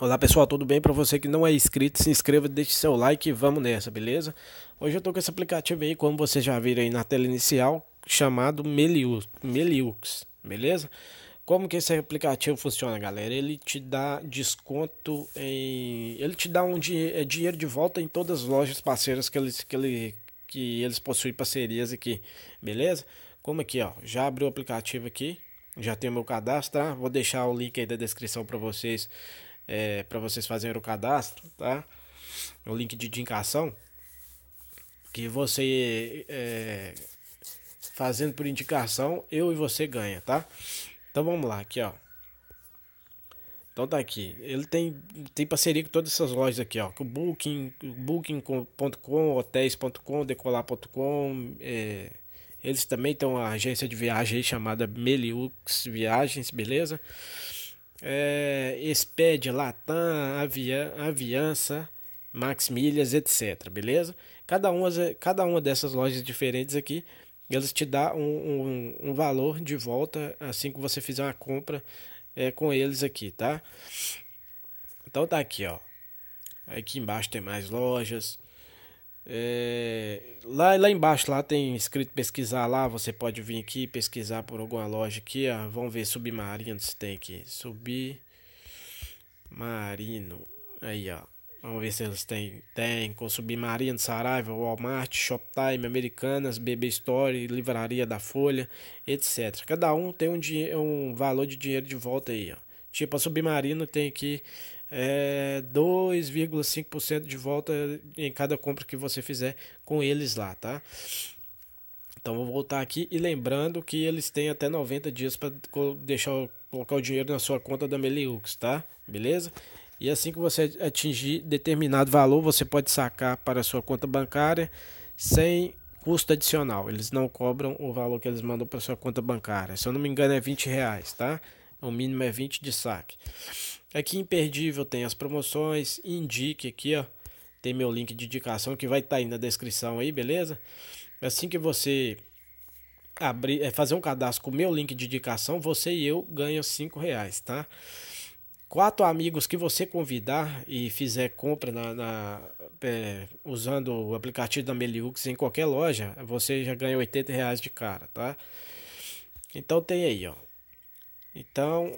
Olá pessoal, tudo bem? Para você que não é inscrito, se inscreva, deixe seu like e vamos nessa, beleza? Hoje eu estou com esse aplicativo aí, como vocês já viram aí na tela inicial, chamado Meliux, Meliux, beleza? Como que esse aplicativo funciona, galera? Ele te dá desconto em... Ele te dá um di... É, dinheiro de volta em todas as lojas parceiras que eles, que, ele... que eles possuem parcerias aqui, beleza? Como aqui, ó, já abriu o aplicativo aqui, já tem o meu cadastro, tá? Vou deixar o link aí da descrição para vocês é, para vocês fazerem o cadastro, tá? O link de indicação. Que você é, fazendo por indicação, eu e você ganha, tá? Então vamos lá, aqui ó. Então tá aqui. Ele tem, tem parceria com todas essas lojas aqui, ó. Com Booking, Booking.com, hotéis.com, decolar.com. É, eles também têm uma agência de viagem chamada Meliux Viagens, beleza? é, Exped, Latam, Avian, Aviança, Max Milhas, etc. Beleza? Cada uma, cada uma dessas lojas diferentes aqui, elas te dá um, um, um valor de volta assim que você fizer uma compra é, com eles aqui, tá? Então tá aqui, ó. Aqui embaixo tem mais lojas. É, lá, lá embaixo lá tem escrito pesquisar lá, você pode vir aqui pesquisar por alguma loja aqui, ó. Vamos ver submarino se tem aqui. Submarino. Aí, ó. Vamos ver se eles têm. Tem com Submarino, Saraiva, Walmart, Shoptime, Americanas, BB Story Livraria da Folha, etc. Cada um tem um, um valor de dinheiro de volta aí, ó. Tipo, a Submarino tem aqui é, 2,5% de volta em cada compra que você fizer com eles lá, tá? Então vou voltar aqui e lembrando que eles têm até 90 dias para deixar colocar o dinheiro na sua conta da Meliux, tá? Beleza? E assim que você atingir determinado valor, você pode sacar para a sua conta bancária sem custo adicional. Eles não cobram o valor que eles mandam para sua conta bancária. Se eu não me engano é 20 reais, tá? O mínimo é 20 de saque. Aqui imperdível tem as promoções, indique aqui, ó. Tem meu link de indicação que vai estar tá aí na descrição aí, beleza? Assim que você abrir, é, fazer um cadastro com o meu link de indicação, você e eu ganhamos 5 reais, tá? Quatro amigos que você convidar e fizer compra na, na é, usando o aplicativo da Meliux em qualquer loja, você já ganha 80 reais de cara, tá? Então tem aí, ó. Então,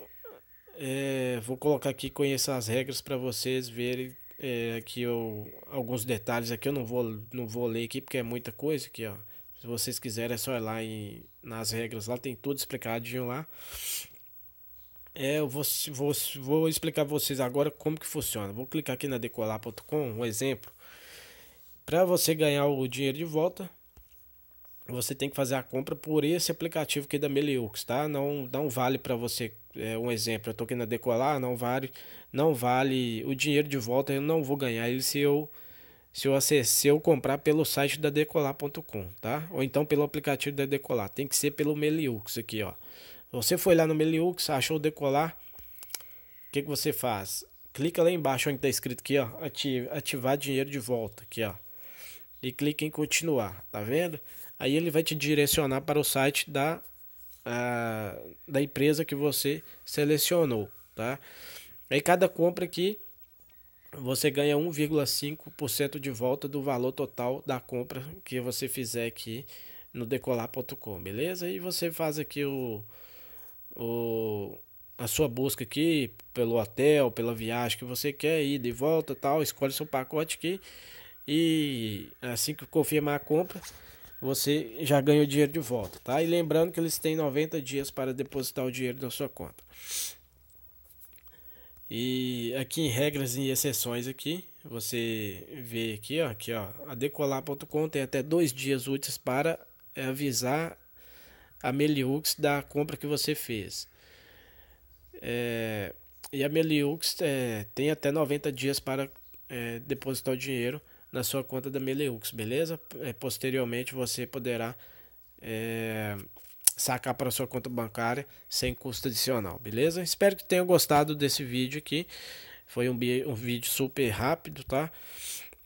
é, vou colocar aqui, conhecer as regras para vocês verem é, aqui eu, alguns detalhes aqui. Eu não vou, não vou ler aqui porque é muita coisa aqui, ó. Se vocês quiserem, é só ir lá em, nas regras, lá tem tudo explicadinho lá. É, eu vou, vou, vou explicar vocês agora como que funciona. Vou clicar aqui na decolar.com, um exemplo. Para você ganhar o dinheiro de volta, você tem que fazer a compra por esse aplicativo aqui é da Meliux, tá? Não, não vale para você, é, um exemplo, eu tô aqui na Decolar, não vale, não vale o dinheiro de volta, eu não vou ganhar ele se eu se eu acessar, eu comprar pelo site da decolar.com, tá? Ou então pelo aplicativo da Decolar, tem que ser pelo Meliux aqui, ó. Você foi lá no Meliux, achou o Decolar, o que, que você faz? Clica lá embaixo onde está escrito aqui, ó, ativar dinheiro de volta, aqui, ó. E clica em continuar, tá vendo? aí ele vai te direcionar para o site da, a, da empresa que você selecionou, tá? Aí cada compra aqui você ganha 1,5% de volta do valor total da compra que você fizer aqui no decolar.com, beleza? E você faz aqui o, o a sua busca aqui pelo hotel, pela viagem que você quer ir de volta, tal, escolhe seu pacote aqui e assim que confirmar a compra, você já ganha o dinheiro de volta, tá? E lembrando que eles têm 90 dias para depositar o dinheiro na sua conta. E aqui em regras e exceções aqui, você vê aqui, ó, aqui, ó, a decolar.com tem até dois dias úteis para avisar a Meliux da compra que você fez. É, e a Meliux é, tem até 90 dias para é, depositar o dinheiro na sua conta da Meleux, beleza? É, posteriormente você poderá é, sacar para sua conta bancária sem custo adicional, beleza? Espero que tenham gostado desse vídeo aqui. Foi um, um vídeo super rápido, tá?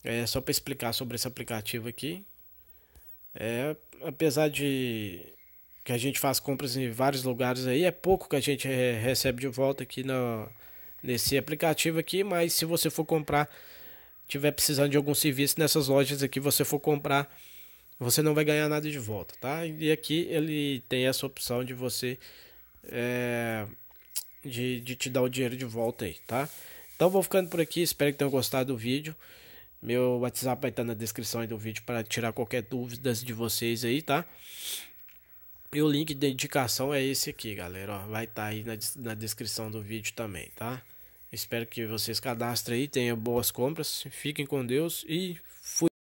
É só para explicar sobre esse aplicativo aqui. É, apesar de que a gente faz compras em vários lugares aí, é pouco que a gente recebe de volta aqui no, nesse aplicativo aqui, mas se você for comprar tiver precisando de algum serviço nessas lojas aqui, você for comprar, você não vai ganhar nada de volta, tá? E aqui ele tem essa opção de você é, de, de te dar o dinheiro de volta aí, tá? Então vou ficando por aqui, espero que tenham gostado do vídeo. Meu WhatsApp vai estar na descrição do vídeo para tirar qualquer dúvida de vocês aí, tá? E o link de indicação é esse aqui, galera. Ó, vai estar tá aí na, na descrição do vídeo também, tá? Espero que vocês cadastrem aí, tenham boas compras, fiquem com Deus e fui.